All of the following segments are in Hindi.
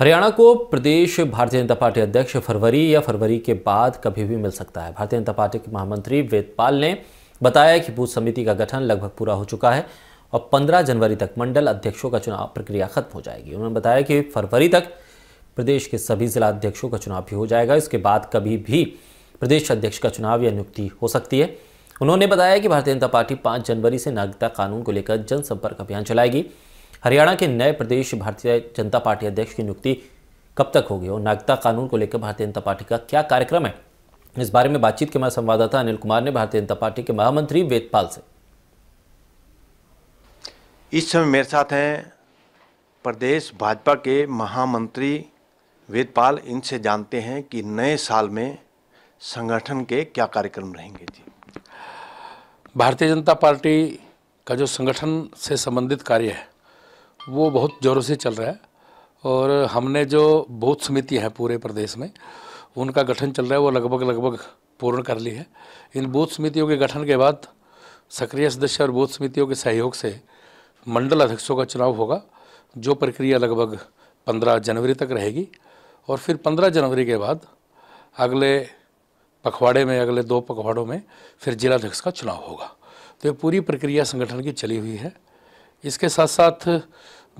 हरियाणा को प्रदेश भारतीय जनता पार्टी अध्यक्ष फरवरी या फरवरी के बाद कभी भी मिल सकता है भारतीय जनता पार्टी के महामंत्री वेदपाल ने बताया कि बूथ समिति का गठन लगभग पूरा हो चुका है और 15 जनवरी तक मंडल अध्यक्षों का चुनाव प्रक्रिया खत्म हो जाएगी उन्होंने बताया कि फरवरी तक प्रदेश के सभी जिला अध्यक्षों का चुनाव भी हो जाएगा इसके बाद कभी भी प्रदेश अध्यक्ष का चुनाव या नियुक्ति हो सकती है उन्होंने बताया कि भारतीय जनता पार्टी पाँच जनवरी से नागरिकता कानून को लेकर जनसंपर्क अभियान चलाएगी हरियाणा के नए प्रदेश भारतीय जनता पार्टी अध्यक्ष की नियुक्ति कब तक होगी और नागरिकता कानून को लेकर भारतीय जनता पार्टी का क्या कार्यक्रम है इस बारे में बातचीत के हमारे संवाददाता अनिल कुमार ने भारतीय जनता पार्टी के महामंत्री वेदपाल से इस समय मेरे साथ हैं प्रदेश भाजपा के महामंत्री वेदपाल इनसे जानते हैं कि नए साल में संगठन के क्या कार्यक्रम रहेंगे जी भारतीय जनता पार्टी का जो संगठन से संबंधित कार्य है वो बहुत ज़ोरों से चल रहा है और हमने जो बूथ समिति है पूरे प्रदेश में उनका गठन चल रहा है वो लगभग लगभग पूर्ण कर ली है इन बूथ समितियों के गठन के बाद सक्रिय सदस्य और बूथ समितियों के सहयोग से मंडल अध्यक्षों का चुनाव होगा जो प्रक्रिया लगभग 15 जनवरी तक रहेगी और फिर 15 जनवरी के बाद अगले पखवाड़े में अगले दो पखवाड़ों में फिर जिलाध्यक्ष का चुनाव होगा तो ये पूरी प्रक्रिया संगठन की चली हुई है इसके साथ साथ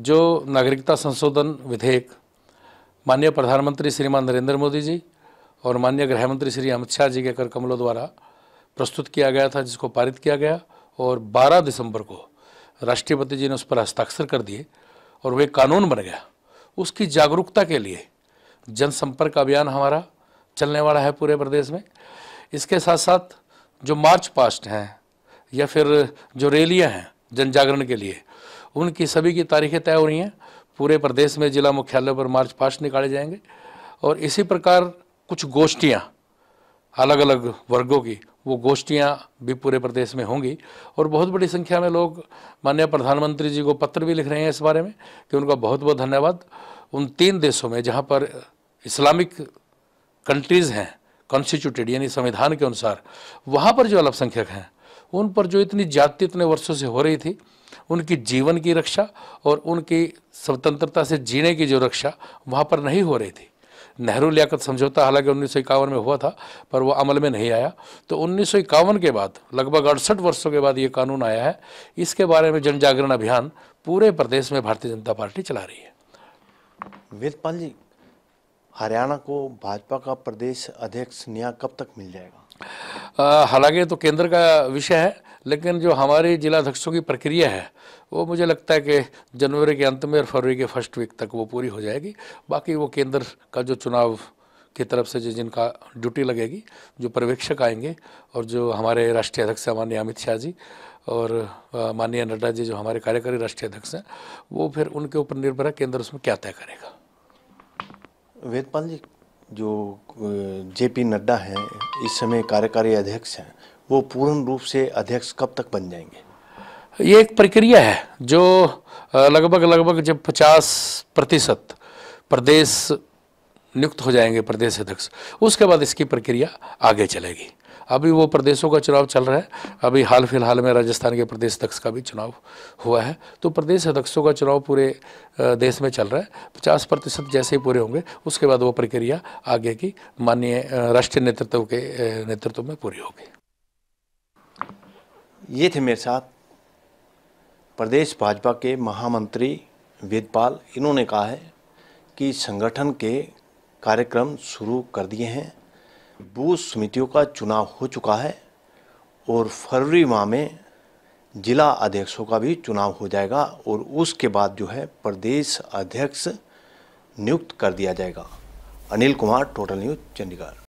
जो नागरिकता संशोधन विधेयक माननीय प्रधानमंत्री श्रीमान नरेंद्र मोदी जी और माननीय गृहमंत्री श्री अमित शाह जी के कर कमलों द्वारा प्रस्तुत किया गया था जिसको पारित किया गया और 12 दिसंबर को राष्ट्रपति जी ने उस पर हस्ताक्षर कर दिए और वे कानून बन गया उसकी जागरूकता के लिए जनसंपर्क अभियान हमारा चलने वाला है पूरे प्रदेश में इसके साथ साथ जो मार्च पास्ट हैं या फिर जो रैलियाँ हैं जन जागरण के लिए उनकी सभी की तारीखें तय हो रही हैं पूरे प्रदेश में जिला मुख्यालय पर मार्च पास्ट निकाले जाएंगे और इसी प्रकार कुछ गोष्ठियाँ अलग अलग वर्गों की वो गोष्ठियाँ भी पूरे प्रदेश में होंगी और बहुत बड़ी संख्या में लोग माननीय प्रधानमंत्री जी को पत्र भी लिख रहे हैं इस बारे में कि उनका बहुत बहुत धन्यवाद उन तीन देशों में जहाँ पर इस्लामिक कंट्रीज़ हैं कॉन्स्टिट्यूटेड यानी संविधान के अनुसार वहाँ पर जो अल्पसंख्यक हैं उन पर जो इतनी जाति इतने वर्षों से हो रही थी उनकी जीवन की रक्षा और उनकी स्वतंत्रता से जीने की जो रक्षा वहाँ पर नहीं हो रही थी नेहरू लियाकत समझौता हालांकि उन्नीस में हुआ था पर वो अमल में नहीं आया तो उन्नीस के बाद लगभग अड़सठ वर्षों के बाद ये कानून आया है इसके बारे में जन जागरण अभियान पूरे प्रदेश में भारतीय जनता पार्टी चला रही है वेदपाल जी हरियाणा को भाजपा का प्रदेश अध्यक्ष न्याय कब तक मिल जाएगा हालांकि तो केंद्र का विषय है लेकिन जो हमारे जिलाध्यक्षों की प्रक्रिया है वो मुझे लगता है कि जनवरी के अंत में और फरवरी के फर्स्ट वीक तक वो पूरी हो जाएगी बाकी वो केंद्र का जो चुनाव की तरफ से जो जिनका ड्यूटी लगेगी जो पर्यवेक्षक आएंगे और जो हमारे राष्ट्रीय अध्यक्ष हैं माननीय अमित शाह जी और माननीय नड्डा जी जो हमारे कार्यकारी राष्ट्रीय अध्यक्ष हैं वो फिर उनके ऊपर निर्भर है केंद्र उसमें क्या तय करेगा वेदपाल जी जो जे पी नड्डा हैं इस समय कार्यकारी अध्यक्ष हैं वो पूर्ण रूप से अध्यक्ष कब तक बन जाएंगे ये एक प्रक्रिया है जो लगभग लगभग जब 50 प्रतिशत प्रदेश नियुक्त हो जाएंगे प्रदेश अध्यक्ष उसके बाद इसकी प्रक्रिया आगे चलेगी अभी वो प्रदेशों का चुनाव चल रहा है अभी हाल फिलहाल में राजस्थान के प्रदेश अध्यक्ष का भी चुनाव हुआ है तो प्रदेश अध्यक्षों का चुनाव पूरे देश में चल रहा है पचास प्रतिशत जैसे ही पूरे होंगे उसके बाद वो प्रक्रिया आगे की माननीय राष्ट्रीय नेतृत्व के नेतृत्व में पूरी होगी ये थे मेरे साथ प्रदेश भाजपा के महामंत्री वेदपाल इन्होंने कहा है कि संगठन के कार्यक्रम शुरू कर दिए हैं बूथ समितियों का चुनाव हो चुका है और फरवरी माह में जिला अध्यक्षों का भी चुनाव हो जाएगा और उसके बाद जो है प्रदेश अध्यक्ष नियुक्त कर दिया जाएगा अनिल कुमार टोटल न्यूज़ चंडीगढ़